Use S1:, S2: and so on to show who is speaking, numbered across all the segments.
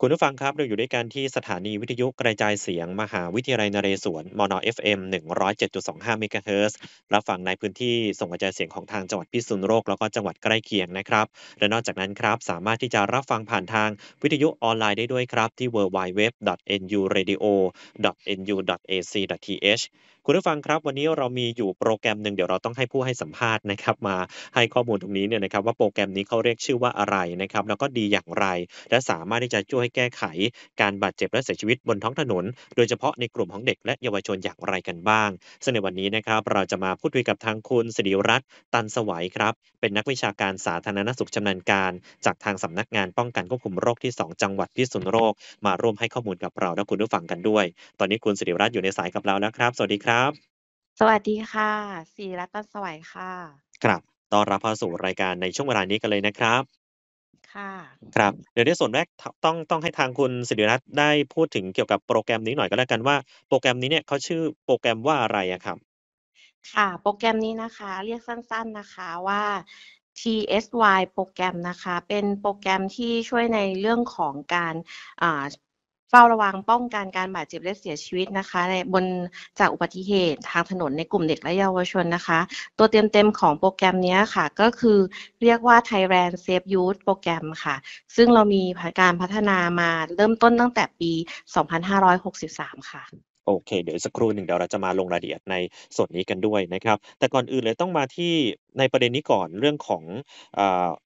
S1: คุณผู้ฟังครับ เราอยู่ด้วยกันที่สถานีวิทยุกระจายเสียงมหาวิทยาลัยนเรศวรมน FM 107.25 เมกะเฮิร์รับฟังในพื้นที่ส่งกระจายเสียงของทางจังหวัดพิษณุโลกแล้วก็จังหวัดใกล้เคียงนะครับ และนอกจากนั้นครับ สามารถที่จะรับฟังผ่านทางวิทยุออนไลน์ได้ด้วยครับที่ www.nuradio.nu.ac.th คุณผู้ฟังครับวันนี้เรามีอยู่โปรแกรมหนึ่งเดี๋ยวเราต้องให้ผู้ให้สัมภาษณ์นะครับมาให้ข้อมูลตรงนี้เนี่ยนะครับว่าโปรแกรมนี้เขาเรียกชื่อว่าอะไรนะครับแล้วก็ดีอย่างไร และสามารถที่จะช่วยแก้ไขการบาดเจ็บและเสียชีวิตบนท้องถนนโดยเฉพาะในกลุ่มของเด็กและเยาวชนอย่างไรกันบ้างซึ่งในวันนี้นะครับเราจะมาพูดคุยกับทางคุณสิริรัตน์ตันสวัยครับ เป็นนักวิชาการสาธารณสุขชำนาญการ จากทางสำนักงานป้องกันควบคุมโรคที่ 2 จังหวัดพิษณุโลกมาร่วมให้ข้อมูลกับเรา และคุณผู้ฟังกันด้วย ตอนนี้คุณสิริรัตน์อยู่ในสายกับเราแล้วครับ สวัสดีครับับ
S2: สวัสดีค่ะ สีรัตน์สวัยค่ะ
S1: ครับต้อนรับเข้าสู่รายการในช่วงเวลานี้กันเลยนะครับ ค่ะ ครับ เดี๋ยวในส่วนแรกต้องต้องให้ทางคุณสิริรัตน์ได้พูดถึงเกี่ยวกับโปรแกรมนี้หน่อยก็แล้วกันว่าโปรแกรมนี้เนี่ยเขาชื่อโปรแกรมว่าอะไรครับ
S2: ค่ะ โปรแกรมนี้นะคะเรียกสั้นๆนะคะว่า TSY โปรแกรมนะคะ เป็นโปรแกรมที่ช่วยในเรื่องของการเฝ้าระวังป้องกันการบาดเจ็บและเสียชีวิตนะคะในบนจากอุบัติเหตุทางถนนในกลุ่มเด็กและเยาวชนนะคะ ตัวเต็มๆของโปรแกรมนี้ค่ะ ก็คือเรียกว่า Thailand Safe Youth โปรแกรมค่ะ ซึ่งเรามีการพัฒนามาเริ่มต้นตั้งแต่ปี 2563 ค่ะ
S1: โอเค เดี๋ยวสักครู่หนึ่งเดี๋ยวเราจะมาลงรายละเอียดในส่วนนี้กันด้วยนะครับ แต่ก่อนอื่นเลยต้องมาที่ในประเด็นนี้ก่อนเรื่องของ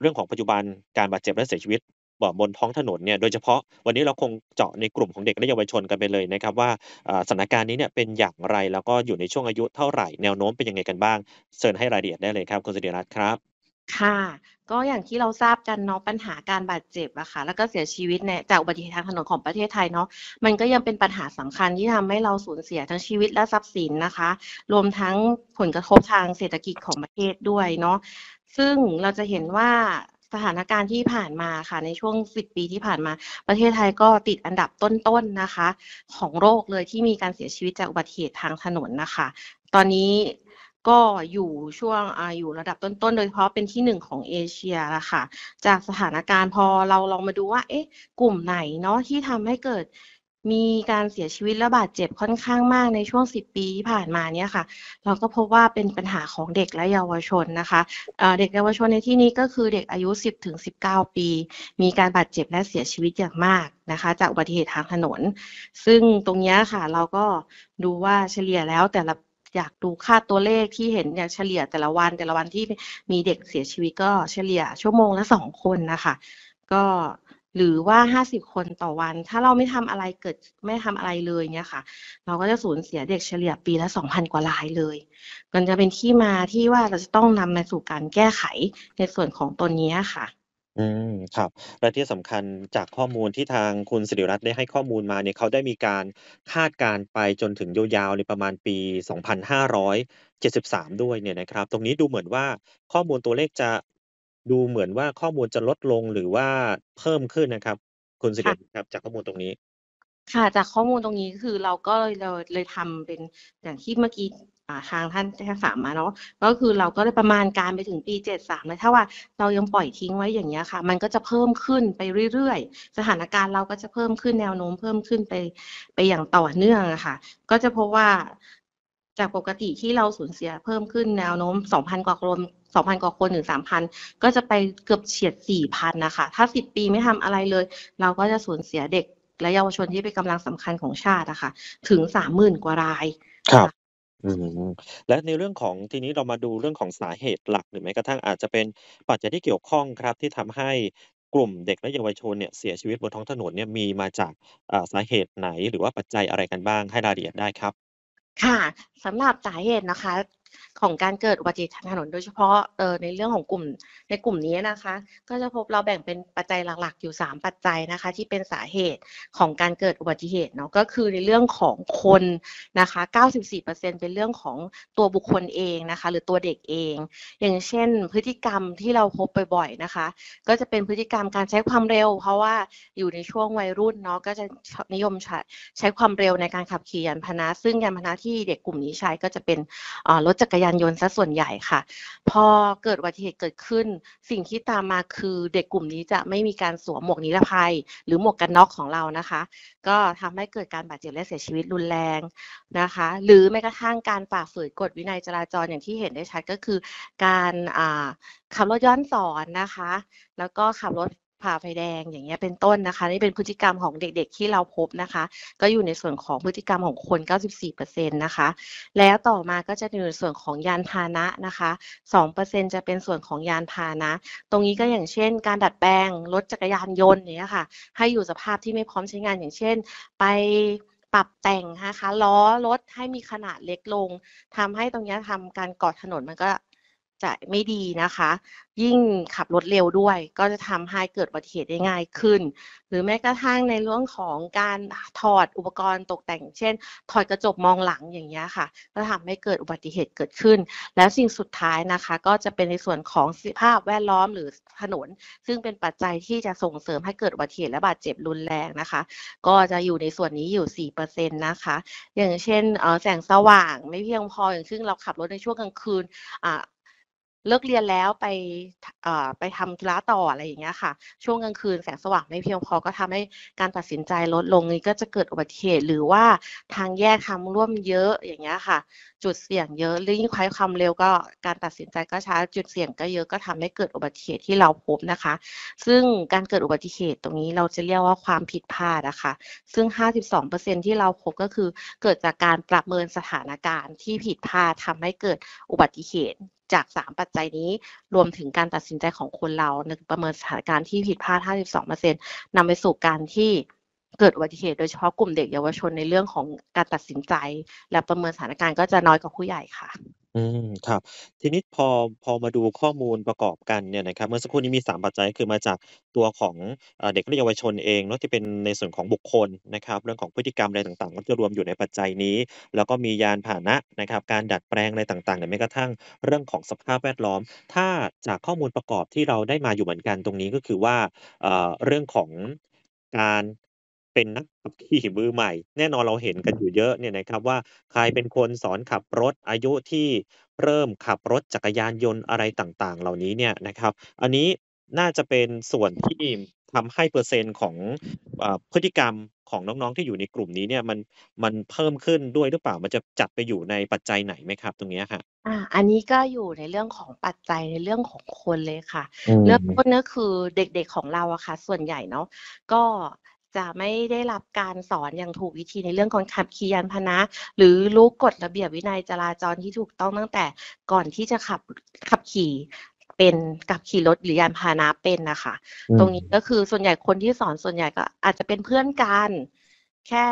S1: เรื่องของปัจจุบันการบาดเจ็บและเสียชีวิตบอกบนท้องถนนเนี่ยโดยเฉพาะวันนี้เราคงเจาะในกลุ่มของเด็กและเยาวชนกันไปเลยนะครับ ว่าสถานการณ์นี้เนี่ยเป็นอย่างไรแล้วก็อยู่ในช่วงอายุเท่าไหร่แนวโน้มเป็นยังไงกันบ้างเชิญให้รายละเอียดได้เลยครับคุณสุริรัตน์ครับ
S2: ค่ะ ก็อย่างที่เราทราบกันเนาะปัญหาการบาดเจ็บอะค่ะแล้วก็เสียชีวิตเนี่ยจากอุบัติเหตุทางถนนของประเทศไทยเนาะมันก็ยังเป็นปัญหาสำคัญที่ทำให้เราสูญเสียทั้งชีวิตและทรัพย์สินนะคะ รวมทั้งผลกระทบทางเศรษฐกิจของประเทศด้วยเนาะซึ่งเราจะเห็นว่าสถานการณ์ที่ผ่านมาค่ะในช่วง10ปีที่ผ่านมาประเทศไทยก็ติดอันดับต้นๆนนะคะ ของโรคเลยที่มีการเสียชีวิตจากอุบัติเหตุทางถนนนะคะ ตอนนี้ก็อยู่ช่วงออยู่ระดับต้นๆโดยเฉพาะเป็นที่หนึ่งของเอเชียละค่ะ จากสถานการณ์พอเราลองมาดูว่า เอ๊ะ กลุ่มไหนเนาะที่ทำให้เกิดมีการเสียชีวิตและบาดเจ็บค่อนข้างมากในช่วง 10 ปีที่ผ่านมาเนี่ยค่ะ เราก็พบว่าเป็นปัญหาของเด็กและเยาวชนนะคะเเด็กเยาวชนในที่นี้ก็คือเด็กอายุ 10ถึง19 ปี มีการบาดเจ็บและเสียชีวิตอย่างมากนะคะ จากอุบัติเหตุทางถนน ซึ่งตรงนี้ค่ะ เราก็ดูว่าเฉลี่ยแล้วแต่ละอยากดูค่าตัวเลขที่เห็นอย่างเฉลี่ยแต่ละวันแต่ละวันที่มีเด็กเสียชีวิตก็ เฉลี่ยชั่วโมงละสองคนนะคะ ก็หรือว่าห้าสิบคนต่อวัน ถ้าเราไม่ทำอะไรเกิด ไม่ทำอะไรเลยเนี่ยค่ะ เราก็จะสูญเสียเด็กเฉลี่ยปีละสองพันกว่ารายเลย มันจะเป็นที่มาที่ว่าเราจะต้องนำมาสู่การแก้ไขในส่วนของตัวนี้ค่ะ
S1: อืม ครับ และที่สำคัญจากข้อมูลที่ทางคุณสิริรัตน์ได้ให้ข้อมูลมาเนี่ยเขาได้มีการคาดการไปจนถึงยาวๆในประมาณปี 2573 ด้วยเนี่ยนะครับ ตรงนี้ดูเหมือนว่าข้อมูลตัวเลขจะดูเหมือนว่าข้อมูลจะลดลงหรือว่าเพิ่มขึ้นนะครับคุณสิริครับจากข้อมูลตรงนี้
S2: ค่ะ จากข้อมูลตรงนี้คือเราก็เลยเลยเลยทำเป็นอย่างที่เมื่อกี้ทางท่านท่าถามมาเนาะก็คือเราก็เลยประมาณการไปถึงปี 73เลยถ้าว่าเรายังปล่อยทิ้งไว้อย่างเงี้ยค่ะ มันก็จะเพิ่มขึ้นไปเรื่อยๆสถานการณ์เราก็จะเพิ่มขึ้นแนวโน้ม เพิ่มขึ้นไปไปอย่างต่อเนื่องค่ะ ก็จะพบว่าจากปกติที่เราสูญเสีย เพิ่มขึ้นแนวโน้ม 2,000 กว่ากลม2,000 กว่าคนถึง 3,000 ก็จะไปเกือบเฉียด 4,000 นะคะ ถ้า 10 ปีไม่ทำอะไรเลย เราก็จะสูญเสียเด็ก และเยาวชนที่เป็นกำลังสำคัญของชาตินะคะถึง 3 0 0 0นกว่าราย
S1: ครับและในเรื่องของทีนี้เรามาดูเรื่องของสาเหตุหลักหรือแม้กระทั่งอาจจะเป็นปัจจัยที่เกี่ยวข้องครับ ที่ทำให้กลุ่มเด็กและเยาวชนเนี่ยเสียชีวิตบนท้องถนนเนี่ยมีมาจากสาเหตุไหน หรือว่าปัจจัยอะไรกันบ้างให้รายละเอียดได้ครับ ค่ะ
S2: สำหรับสาเหตุนะคะของการเกิดอุบัติเหตุทางถนนโดยเฉพาะในเรื่องของกลุ่มในกลุ่มนี้นะคะ ก็จะพบเราแบ่งเป็นปัจจัยหลักๆอยู่ 3 ปัจจัยนะคะ ที่เป็นสาเหตุของการเกิดอุบัติเหตุเนาะก็คือในเรื่องของคนนะคะ94%เป็นเรื่องของตัวบุคคลเองนะคะหรือตัวเด็กเอง อย่างเช่น พฤติกรรมที่เราพบบ่อยๆนะคะ ก็จะเป็นพฤติกรรมการใช้ความเร็ว เพราะว่าอยู่ในช่วงวัยรุ่นเนาะก็จะนิยมใช้ความเร็วในการขับขี่ยานพาหนะซึ่งยานพาหนะที่เด็กกลุ่มนี้ใช้ก็จะเป็นรถจักรยานยนต์ซะส่วนใหญ่ค่ะพอเกิดอุบัติเหตุเกิดขึ้น สิ่งที่ตามมาคือเด็กกลุ่มนี้จะไม่มีการสวมหมวกนิรภัยหรือหมวกกันน็อกของเรานะคะ ก็ทำให้เกิดการบาดเจ็บและเสียชีวิตรุนแรงนะคะ หรือแม้กระทั่งการฝ่าฝืนกฎวินัยจราจรอย่างที่เห็นได้ชัดก็คือ การขับรถย้อนสอนนะคะ แล้วก็ขับรถผ่าไฟแดงอย่างเงี้ยเป็นต้นนะคะนี่เป็นพฤติกรรมของเด็กๆที่เราพบนะคะ ก็อยู่ในส่วนของพฤติกรรมของคน 94%นะคะแล้วต่อมา ก็จะอยู่ในส่วนของยานพาหนะนะคะ 2%จะเป็นส่วนของยานพาหนะ ตรงนี้ก็อย่างเช่น การดัดแปลงรถจักรยานยนต์เนี่ยค่ะให้อยู่สภาพที่ไม่พร้อมใช้งานอย่างเช่น ไปปรับแต่งนะคะล้อรถให้มีขนาดเล็กลง ทำให้ตรงนี้ทำการก่อถนนมันก็จะไม่ดีนะคะ ยิ่งขับรถเร็วด้วยก็จะทำให้เกิดอุบัติเหตุได้ง่ายขึ้น หรือแม้กระทั่งในเรื่องของการถอดอุปกรณ์ตกแต่ง เช่น ถอดกระจกมองหลังอย่างเงี้ยค่ะก็ทำให้เกิดอุบัติเหตุเกิดขึ้น แล้วสิ่งสุดท้ายนะคะก็จะเป็นในส่วนของสภาพแวดล้อมหรือถนน ซึ่งเป็นปัจจัยที่จะส่งเสริมให้เกิดอุบัติเหตุและบาดเจ็บรุนแรงนะคะ ก็จะอยู่ในส่วนนี้อยู่4%นะคะ อย่างเช่นแสงสว่างไม่เพียงพออย่างซึ่งเราขับรถในช่วงกลางคืนอ่เลิกเรียนแล้วไปไปทำกีฬาต่ออะไรอย่างเงี้ยค่ะช่วงกลางคืนแสงสว่างไม่เพียงพอก็ทำให้การตัดสินใจลดลงนี้ก็จะเกิดอุบัติเหตุหรือว่าทางแยกทางร่วมเยอะอย่างเงี้ยค่ะ จุดเสี่ยงเยอะหรือยิ่งควายความเร็วก็การตัดสินใจก็ช้า จุดเสี่ยงก็เยอะก็ทำให้เกิดอุบัติเหตุที่เราพบนะคะ ซึ่งการเกิดอุบัติเหตุตรงนี้เราจะเรียกว่าความผิดพลาดนะคะซึ่ง 52%ที่เราพบก็คือเกิดจากการประเมินสถานการณ์ที่ผิดพลาดทำให้เกิดอุบัติเหตุจาก 3 ปัจจัยนี้รวมถึงการตัดสินใจของคนเราหนึ่งประเมินสถานการณ์ที่ผิดพลาด 52%นำไปสู่การที่เกิดอุบัติเหตุโดยเฉพาะกลุ่มเด็กเยาวชนในเรื่องของการตัดสินใจ และประเมินสถานการณ์ก็จะน้อยกว่าผู้ใหญ่ค่ะ
S1: อืมครับทีนี้พอพอมาดูข้อมูลประกอบกันเนี่ยนะครับ เมื่อสักครู่นี้มี3ปัจจัยคือมาจากตัวของเด็กและเยาวชนเองเนาะที่เป็นในส่วนของบุคคลนะครับ เรื่องของพฤติกรรมอะไรต่างๆก็จะรวมอยู่ในปัจจัยนี้ แล้วก็มียาน่านะนะครับ การดัดแปลงอะไรต่างๆหรือแม้กระทั่งเรื่องของสภาพแวดล้อม ถ้าจากข้อมูลประกอบที่เราได้มาอยู่เหมือนกันตรงนี้ก็คือว่าเรื่องของการเป็นนักขับขี่มือใหม่ แน่นอนเราเห็นกันอยู่เยอะเนี่ยนะครับว่าใครเป็นคนสอนขับรถอายุที่เริ่มขับรถจักรยานยนต์อะไรต่างๆ เหล่านี้เนี่ยนะครับ อันนี้น่าจะเป็นส่วนที่ทำให้เปอร์เซ็นต์ของอพฤติกรรมของน้องๆที่อยู่ในกลุ่มนี้เนี่ยมันมันเพิ่มขึ้นด้วยหรือเปล่ามันจะจัดไปอยู่ในปัจจัยไหนไหมครับตรงเนี้ย่ะ
S2: อ่าอันนี้ก็อยู่ในเรื่องของปัจจัยในเรื่องของคนเลยค่ะเรื่อต้นก็คือเด็กๆของเราอะค่ะส่วนใหญ่เนาะก็จะไม่ได้รับการสอนอย่างถูกวิธีในเรื่องของขับขี่ยานพาหนะหรือรู้กฎระเบียบวินัยจราจรที่ถูกต้องตั้งแต่ก่อนที่จะขับขับขี่เป็นกับขี่รถหรือยานพาหนะเป็นนะคะตรงนี้ก็คือส่วนใหญ่คนที่สอนส่วนใหญ่ก็อาจจะเป็นเพื่อนกันแค่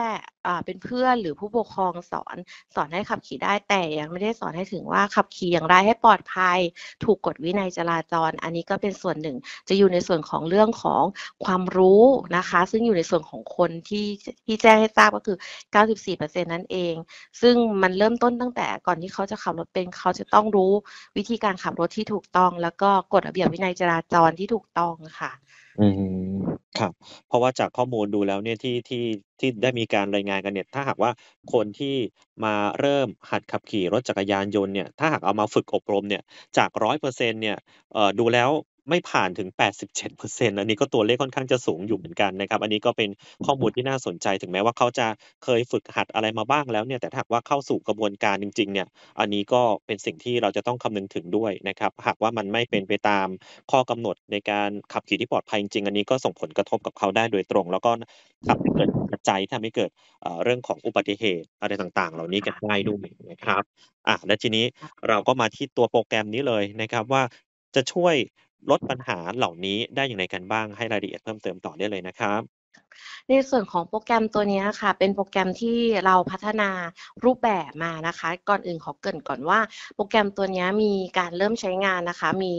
S2: เป็นเพื่อนหรือผู้ปกครองสอนสอนให้ขับขี่ได้แต่ยังไม่ได้สอนให้ถึงว่าขับขี่อย่างไรให้ปลอดภัย ถูกกฎวินัยจราจร อันนี้ก็เป็นส่วนหนึ่ง จะอยู่ในส่วนของเรื่องของความรู้นะคะ ซึ่งอยู่ในส่วนของคนที่ที่แจ้งให้ทราบก็คือ 94%นั่นเอง ซึ่งมันเริ่มต้นตั้งแต่ก่อนที่เขาจะขับรถเป็นเขาจะต้องรู้วิธีการขับรถที่ถูกต้อง แล้วก็กฎระเบียบวินัยจราจรที่ถูกต้องค่ะ
S1: อืมครับเพราะว่าจากข้อมูลดูแล้วเนี่ยที่ที่ที่ได้มีการรายงานกันเนี่ยถ้าหากว่าคนที่มาเริ่มหัดขับขี่รถจักรยานยนต์เนี่ยถ้าหากเอามาฝึกอบรมเนี่ยจาก้อยเนี่ยเี่ยดูแล้วไม่ผ่านถึง 87%อันนี้ก็ตัวเลขค่อนข้างจะสูงอยู่เหมือนกันนะครับ อันนี้ก็เป็นข้อมูลที่น่าสนใจถึงแม้ว่าเขาจะเคยฝึกหัดอะไรมาบ้างแล้วเนี่ยแต่หากว่าเข้าสู่กระบวนการจริง ๆเนี่ย อันนี้ก็เป็นสิ่งที่เราจะต้องคำนึงถึงด้วยนะครับ หากว่ามันไม่เป็นไปตามข้อกำหนดในการขับขี่ที่ปลอดภัยจริงอันนี้ก็ส่งผลกระทบกับเขาได้โดยตรง แล้วก็ทำให้เกิดกรจจายทำให้เกิดเรื่องของอุบัติเหตุอะไรต่างๆ เหล่านี้กันได้ด้วยนะครับอ่ะและทีนี้เราก็มาที่ตัวโปรแกรมนี้เลยนะครับว่าจะช่วยลดปัญหาเหล่านี้ได้อย่างไรกันบ้างให้รายละเอียดเพิ่มเติมต่อได้เลยนะครับ
S2: ในส่วนของโปรแกรมตัวนี้ค่ะ เป็นโปรแกรมที่เราพัฒนารูปแบบมานะคะ ก่อนอื่นขอเกริ่นก่อนว่าโปรแกรมตัวนี้มีการเริ่มใช้งานนะคะ มี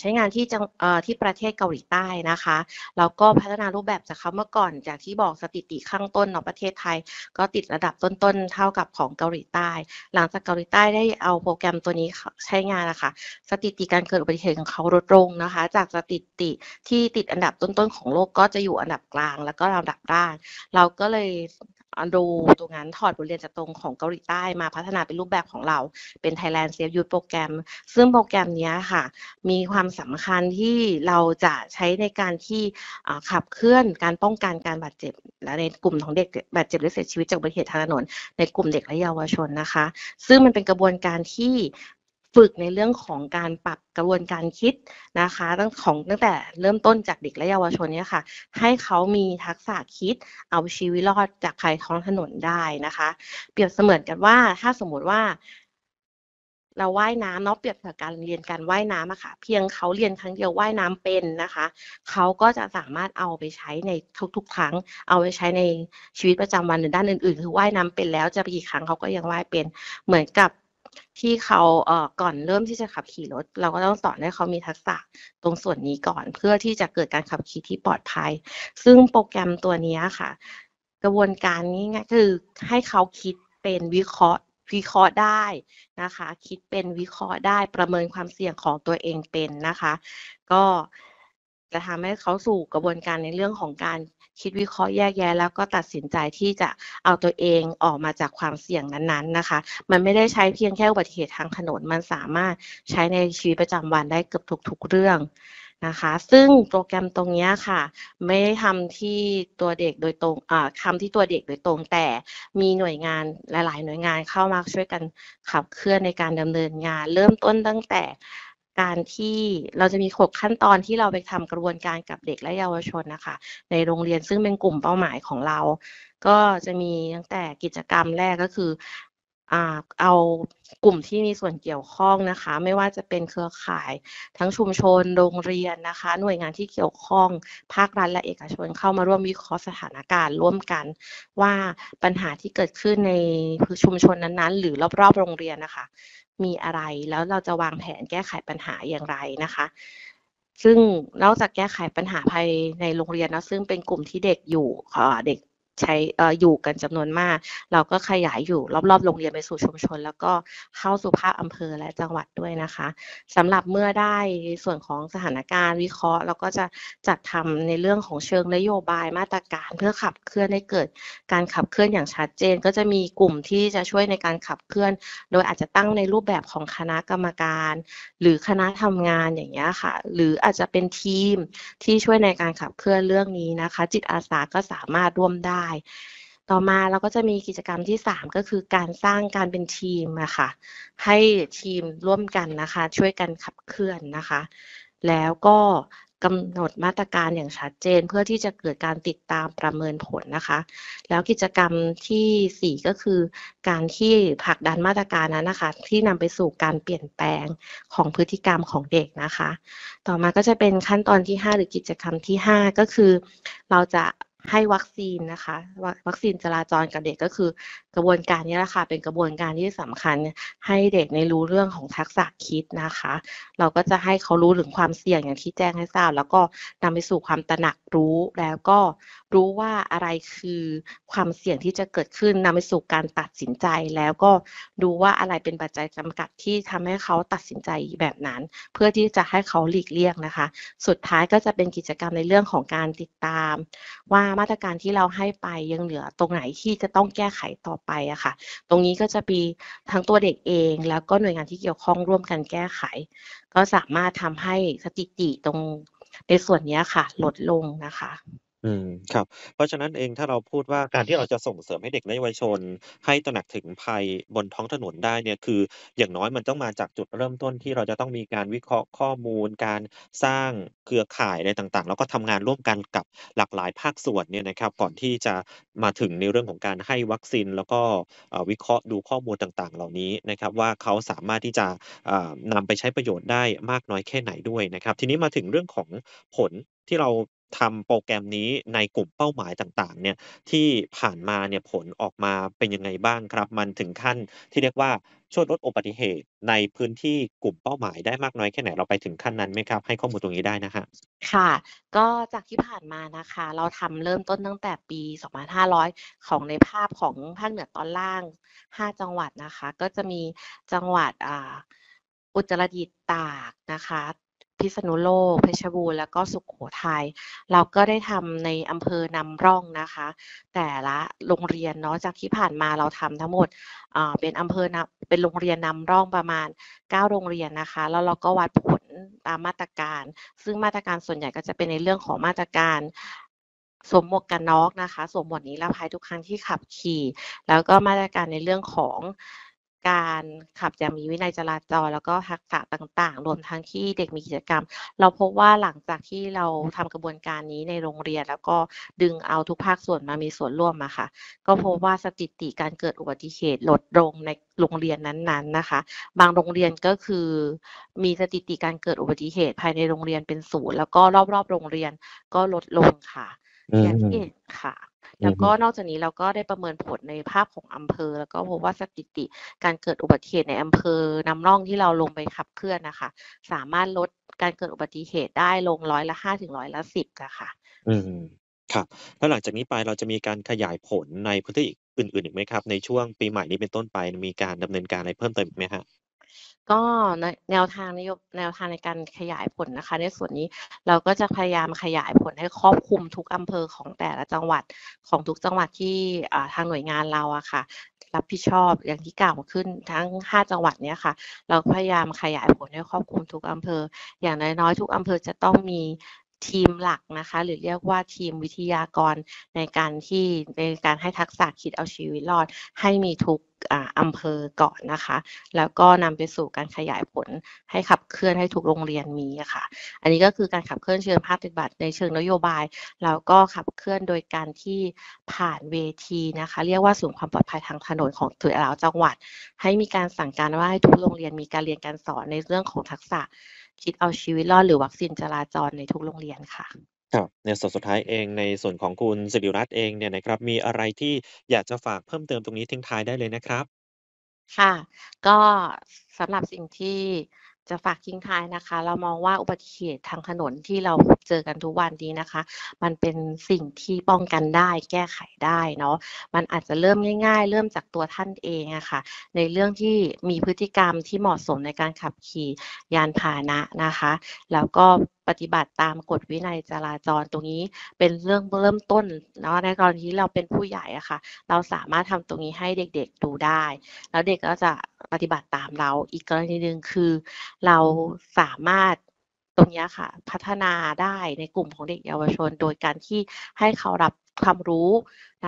S2: ใช้งานที่จังที่ประเทศเกาหลีใต้นะคะแล้วก็พัฒนารูปแบบจากเขาเมื่อก่อนจากที่บอกสถิติข้างต้นของประเทศไทย ก็ติดระดับต้นๆ เท่ากับของเกาหลีใต้หลังจากเกาหลีใต้ได้เอาโปรแกรมตัวนี้ใช้งานนะคะสถิติการเกิดอุบัติเหตุของเขาลดลงนะคะ จากสถิติที่ติดอันดับต้นๆของโลกก็จะอยู่อันดับกลางแล้วก็ลำดับล่างเราก็เลยดูตรงนั้นถอดบทเรียนจากตรงของเกาหลีใต้มาพัฒนาเป็นรูปแบบของเราเป็น Thailand Safe Youth Program ซึ่งโปรแกรมนี้ค่ะ มีความสำคัญที่เราจะใช้ในการที่ขับเคลื่อนการป้องกันการบาดเจ็บ และในกลุ่มของเด็กบาดเจ็บหรือเสียชีวิตจากอุบัติเหตุทางถนนในกลุ่มเด็กและเยาวชนนะคะ ซึ่งมันเป็นกระบวนการที่ฝึกในเรื่องของการปรับกระบวนการคิดนะคะ ตั้งของตั้งแต่เริ่มต้นจากเด็กและเยาวชนเนี่ยค่ะ ให้เขามีทักษะคิดเอาชีวิตรอดจากภัยท้องถนนได้นะคะ เปรียบเสมือนกันว่าถ้าสมมติว่า เราว่ายน้ำเนาะเปรียบกับการเรียนการว่ายน้ำอะค่ะเพียงเขาเรียนครั้งเดียวว่ายน้ำเป็นนะคะ เขาก็จะสามารถเอาไปใช้ในทุกๆครั้งเอาไปใช้ในชีวิตประจำวันหรือด้านอื่นๆคือว่ายน้ำเป็นแล้วจะไปกี่ครั้งเขาก็ยังว่ายเป็นเหมือนกับที่เขาเอ่อก่อนเริ่มที่จะขับขี่รถเราก็ต้องสอนให้เขามีทักษะตรงส่วนนี้ก่อน เพื่อที่จะเกิดการขับขี่ที่ปลอดภัย ซึ่งโปรแกรมตัวนี้ค่ะ กระบวนการนี้คือให้เขาคิดเป็นวิเคราะห์วิเคราะห์ได้นะคะ คิดเป็นวิเคราะห์ได้ประเมินความเสี่ยงของตัวเองเป็นนะคะ ก็จะทำให้เขาสู่กระบวนการในเรื่องของการคิดวิเคราะห์แยกแยะแล้วก็ตัดสินใจที่จะเอาตัวเองออกมาจากความเสี่ยงนั้นๆนะคะ มันไม่ได้ใช้เพียงแค่อุบัติเหตุทางถนน มันสามารถใช้ในชีวิตประจำวันได้เกือบทุกๆเรื่องนะคะ ซึ่งโปรแกรมตรงนี้ค่ะไม่ได้ทำที่ตัวเด็กโดยตรงทำที่ตัวเด็กโดยตรงแต่มีหน่วยงานหลาย ๆหน่วยงานเข้ามาช่วยกันขับเคลื่อนในการดำเนินงาน เริ่มต้นตั้งแต่การที่เราจะมี6ขั้นตอนที่เราไปทำกระบวนการกับเด็กและเยาวชนนะคะ ในโรงเรียนซึ่งเป็นกลุ่มเป้าหมายของเรา ก็จะมีตั้งแต่กิจกรรมแรกก็คือเอากลุ่มที่มีส่วนเกี่ยวข้องนะคะไม่ว่าจะเป็นเครือข่ายทั้งชุมชนโรงเรียนนะคะ หน่วยงานที่เกี่ยวข้อง ภาครัฐและเอกชนเข้ามาร่วมวิเคราะห์สถานการณ์ร่วมกัน ว่าปัญหาที่เกิดขึ้นในชุมชนนั้นๆ หรือรอบๆ โรงเรียนนะคะมีอะไรแล้วเราจะวางแผนแก้ไขปัญหาอย่างไรนะคะ ซึ่งนอกจากแก้ไขปัญหาภายในโรงเรียนนะซึ่งเป็นกลุ่มที่เด็กอยู่เด็กใช้อยู่กันจำนวนมาก เราก็ขยายอยู่รอบๆโรงเรียนไปสู่ชุมชน แล้วก็เข้าสู่ภาคอำเภอและจังหวัดด้วยนะคะ สำหรับเมื่อได้ส่วนของสถานการณ์วิเคราะห์เราก็จะจัดทำในเรื่องของเชิงนโยบายมาตรการเพื่อขับเคลื่อนให้เกิดการขับเคลื่อนอย่างชัดเจน ก็จะมีกลุ่มที่จะช่วยในการขับเคลื่อน โดยอาจจะตั้งในรูปแบบของคณะกรรมการ หรือคณะทำงานอย่างเงี้ยค่ะหรืออาจจะเป็นทีมที่ช่วยในการขับเคลื่อนเรื่องนี้นะคะ จิตอาสาก็สามารถร่วมได้ายต่อมาเราก็จะมีกิจกรรมที่ 3 ก็คือการสร้างการเป็นทีมนะคะให้ทีมร่วมกันนะคะช่วยกันขับเคลื่อนนะคะ แล้วก็กำหนดมาตรการอย่างชัดเจนเพื่อที่จะเกิดการติดตามประเมินผลนะคะ แล้วกิจกรรมที่ 4 ก็คือการที่ผลักดันมาตรการนั้นนะคะ ที่นำไปสู่การเปลี่ยนแปลงของพฤติกรรมของเด็กนะคะ ต่อมาก็จะเป็นขั้นตอนที่ 5 หรือกิจกรรมที่ 5 ก็คือเราจะให้วัคซีนนะคะววัคซีนจราจรกับเด็กก็คือ กระบวนการนี้แหละค่ะ เป็นกระบวนการที่สำคัญให้เด็กในรู้เรื่องของทักษะคิดนะคะ เราก็จะให้เขารู้ถึงความเสี่ยงอย่างที่แจ้งให้ทราบ แล้วก็นำไปสู่ความตระหนักรู้แล้วก็รู้ว่าอะไรคือความเสี่ยงที่จะเกิดขึ้นนำไปสู่การตัดสินใจแล้วก็ดูว่าอะไรเป็นปัจจัยจำกัดที่ทำให้เขาตัดสินใจแบบนั้น เพื่อที่จะให้เขาหลีกเลี่ยงนะคะ สุดท้ายก็จะเป็นกิจกรรมในเรื่องของการติดตามว่ามาตรการที่เราให้ไปยังเหลือตรงไหนที่จะต้องแก้ไขต่อไปอะค่ะ ตรงนี้ก็จะมีทั้งตัวเด็กเองแล้วก็หน่วยงานที่เกี่ยวข้องร่วมกันแก้ไข ก็สามารถทำให้สถิติตรงในส่วนนี้ค่ะลดลงนะคะ
S1: อืม ครับ เพราะฉะนั้นเองถ้าเราพูดว่าการที่เราจะส่งเสริมให้เด็กและเยาวชนให้ตระหนักถึงภัยบนท้องถนนได้เนี่ยคืออย่างน้อยมันต้องมาจากจุดเริ่มต้นที่เราจะต้องมีการวิเคราะห์ข้อมูล การสร้างเครือข่ายอะไรต่างๆ แล้วก็ทำงานร่วมกันกับหลากหลายภาคส่วนเนี่ยนะครับก่อนที่จะมาถึงในเรื่องของการให้วัคซีนแล้วก็วิเคราะห์ดูข้อมูลต่าง ๆ เหล่านี้นะครับว่าเขาสามารถที่จะนำนำไปใช้ประโยชน์ได้มากน้อยแค่ไหนด้วยนะครับทีนี้มาถึงเรื่องของผลที่เราทำโปรแกรมนี้ในกลุ่มเป้าหมายต่างๆเนี่ยที่ผ่านมาเนี่ยผลออกมาเป็นยังไงบ้างครับ มันถึงขั้นที่เรียกว่าช่วยลดอุบัติเหตุ ในพื้นที่กลุ่มเป้าหมายได้มากน้อยแค่ไหนเราไปถึงขั้นนั้นไหมครับ ให้ข้อมูลตรงนี้ได้นะฮะค่ะ
S2: ก็จากที่ผ่านมานะคะเราทำเริ่มต้นตั้งแต่ปี 2500 ของในภาพของภาคเหนือตอนล่าง 5 จังหวัดนะคะ ก็จะมีจังหวัดอ่าอุตรดิตถ์ตากนะคะพิษณุโลกเพชรบูรณ์แล้วก็สุขโขทยัยเราก็ได้ทำในอำเภอนำร่องนะคะ แต่ละโรงเรียนเนาะจากที่ผ่านมาเราทำทั้งหมดเป็นอำเภอเป็นโรงเรียนนำร่องประมาณ 9 โรงเรียนนะคะแล้วเราก็วัดผลตามมาตรการ ซึ่งมาตรการส่วนใหญ่ก็จะเป็นในเรื่องของมาตรการสวมหมวกกันน็อกนะคะสวมหมวกนี้ละภายทุกครั้งที่ขับขี่ แล้วก็มาตรการในเรื่องของการขับอย่างมีวินัยจราจรแล้วก็ทักษะต่างๆรวมทั้งที่เด็กมีกิจกรรม เราพบว่าหลังจากที่เราทำกระบวนการนี้ในโรงเรียน แล้วก็ดึงเอาทุกภาคส่วนมามีส่วนร่วมมาค่ะ ก็พบว่าสถิติการเกิดอุบัติเหตุลดลงในโรงเรียนนั้น ๆนะคะ บางโรงเรียนก็คือ มีสถิติการเกิดอุบัติเหตุภายในโรงเรียนเป็นศูนย์แล้วก็รอบๆโรงเรียนก็ลดลงค่ะอย่างที่เห็นค่ะแล้วก็นอกจากนี้เราก็ได้ประเมินผลในภาพของอำเภอ แล้วก็พบว่าสถิติการเกิดอุบัติเหตุในอำเภอนำร่องที่เราลงไปขับเคลื่อนนะคะ สามารถลดการเกิดอุบัติเหตุได้ลงร้อยละห้าถึงร้อยละสิบอะค่ะ
S1: อืมครับแล้วหลังจากนี้ไปเราจะมีการขยายผลในพื้นที่อื่นๆอีกไหมครับ ในช่วงปีใหม่นี้เป็นต้นไปมีการดำเนินการอะไรเพิ่มเติมไหมฮะ
S2: ก็แนวทางนโยบแนวทางในการขยายผลนะคะ ในส่วนนี้เราก็จะพยายามขยายผลให้ครอบคลุมทุกอำเภอของแต่ละจังหวัดของทุกจังหวัดที่ทางหน่วยงานเราอะค่ะ รับผิดชอบอย่างที่กล่าวขึ้น ทั้ง 5 จังหวัดเนี้ยค่ะ เราพยายามขยายผลให้ครอบคลุมทุกอำเภอ อย่างน้อยๆทุกอำเภอจะต้องมีทีมหลักนะคะ หรือเรียกว่าทีมวิทยากรในการที่ในการให้ทักษะคิดเอาชีวิตรอด ให้มีทุกอำเภอก่อนนะคะ แล้วก็นำไปสู่การขยายผล ให้ขับเคลื่อนให้ทุกโรงเรียนมีค่ะ อันนี้ก็คือการขับเคลื่อนเชิงภาคปฏิบัติในเชิงนโยบายแล้วก็ขับเคลื่อนโดยการที่ผ่านเวทีนะคะ เรียกว่าศูนย์ความปลอดภัยทางถนนของถุอลาจังหวัด ให้มีการสั่งการว่าให้ทุกโรงเรียนมีการเรียนการสอนในเรื่องของทักษะคิดเอาชีวิตรอดหรือวัคซีนจราจรในทุกโรงเรียนค่ะ
S1: ครับในส่วนสุดท้ายเองในส่วนของคุณสิริรัตน์เองเนี่ยนะครับ มีอะไรที่อยากจะฝากเพิ่มเติมตรงนี้ทิ้งท้ายได้เลยนะครับ
S2: ค่ะ ก็สำหรับสิ่งที่จะฝากทิ้งท้ายนะคะ เรามองว่าอุบัติเหตุทางถนนที่เราเจอกันทุกวันนี้นะคะ มันเป็นสิ่งที่ป้องกันได้แก้ไขได้เนาะมันอาจจะเริ่มง่าย ๆ เริ่มจากตัวท่านเองอะคะ่ะในเรื่องที่มีพฤติกรรมที่เหมาะสมในการขับขี่ยานพาหนะนะคะ แล้วก็ปฏิบัติตามกฎวินัยจราจร ตรงนี้เป็นเรื่องเริ่มต้นเนาะในตอนที่เราเป็นผู้ใหญ่อะค่ะเราสามารถทำตรงนี้ให้เด็ก ๆดูได้ แล้วเด็กก็จะปฏิบัติตามเรา อีกกรณีหนึ่งคือเราสามารถตรงนี้ค่ะ พัฒนาได้ในกลุ่มของเด็กเยาวชน โดยการที่ให้เขารับความรู้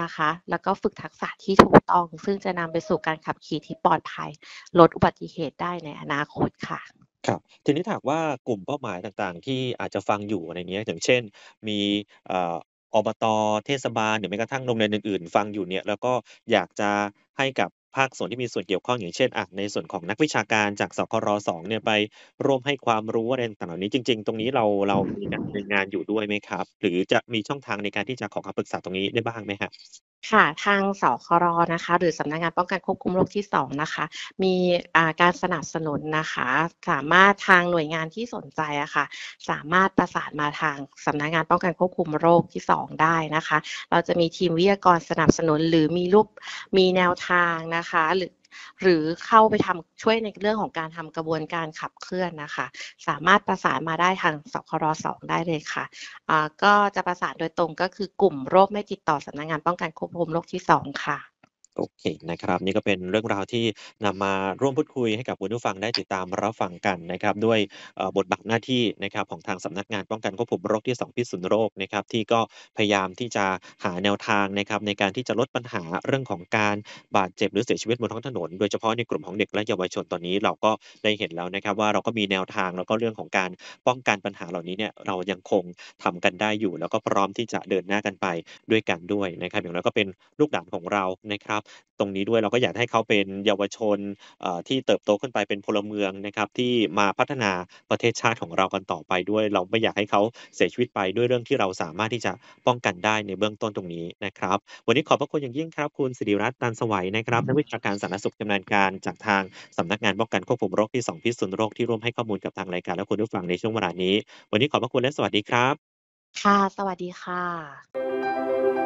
S2: นะคะ แล้วก็ฝึกทักษะที่ถูกต้อง ซึ่งจะนำไปสู่การขับขี่ที่ปลอดภัย ลดอุบัติเหตุได้ในอนาคตค่ะ
S1: ครับทีนี้ถากว่ากลุ่มเป้าหมายต่างๆ ที่อาจจะฟังอยู่อะไรเงี้ยอย่างเช่น มีอออบตเทศบาลหรือแม้กระทั่งโรงเรียนอื่นๆ ฟังอยู่เนี่ยแล้วก็อยากจะให้กับภาคส่วนที่มีส่วนเกี่ยวข้องอย่าง เช่นอะในส่วนของนักวิชาการจากสครสองเนี่ยไปร่วมให้ความรู้อะไรต่างๆนี้จริง ๆ ตรงนี้เราเรามีามีงานอยู่ด้วยไหมครับ หรือจะมีช่องทางในการที่จะขอคำปรึกษาตรงนี้ได้บ้างไหมครับ
S2: ค่ะทางสครนะคะ หรือสำนักงานป้องกันควบคุมโรคที่ 2 นะคะ มีาการสนับสนุนนะคะ สามารถทางหน่วยงานที่สนใจอะค่ะสามารถประสานมาทางสำนักงานป้องกันควบคุมโรคที่ 2 ได้นะคะ เราจะมีทีมวิทยากรสนับสนุน หรือมีรูปมีแนวทางนะคะหรือหรือเข้าไปทำช่วยในเรื่องของการทำกระบวนการขับเคลื่อนนะคะ สามารถประสานมาได้ทางสครสองได้เลยค่ะะก็จะประสานโดยตรงก็คือกลุ่มโรคไม่ติดต่อสำนักงงานป้องกันควบคุมโรคที่สองค่ะ
S1: โอเคนะครับ นี่ก็เป็นเรื่องราวที่นำมาร่วมพูดคุยให้กับคุณผู้ฟังได้ติดตามรับฟังกันนะครับ ด้วยบทบาทหน้าที่นะครับของทางสำนักงานป้องกันควบคุมโรคที่2พิษสุโรคนะครับที่ก็พยายามที่จะหาแนวทางนะครับ ในการที่จะลดปัญหาเรื่องของการบาดเจ็บหรือเสียชีวิตบนท้องถนนโดยเฉพาะในกลุ่มของเด็กและเยาวชนตอนนี้เราก็ได้เห็นแล้วนะครับ ว่าเราก็มีแนวทางแล้วก็เรื่องของการป้องกันปัญหาเหล่านี้เนี่ยเรายังคงทำกันได้อยู่ แล้วก็พร้อมที่จะเดินหน้ากันไปด้วยกันด้วยนะครับอย่างน้อก็เป็นลูกหลานของเรานะครับตรงนี้ด้วยเราก็อยากให้เขาเป็นเยาวชนที่เติบโตขึ้นไปเป็นพลเมืองนะครับที่มาพัฒนาประเทศชาติของเรากันต่อไปด้วย เราไม่อยากให้เขาเสียชีวิตไปด้วยเรื่องที่เราสามารถที่จะป้องกันได้ในเบื้องต้นตรงนี้นะครับ วันนี้ขอบพระคุณอย่างยิ่งครับ คุณสิริรัตน์ตันสวัยนะครับนักวิชาการสาธารณสุขจำนานการจากทางสำนักงานป้องกันควบคุมโรคที่2พิษสุนโรคที่ร่วมให้ข้อมูลกับทางรายการและคุณผู้ฟังในช่วงเวลานี้ วันนี้ขอบพระคุณและสวัสดีครับ
S2: ค่ะ สวัสดีค่ะ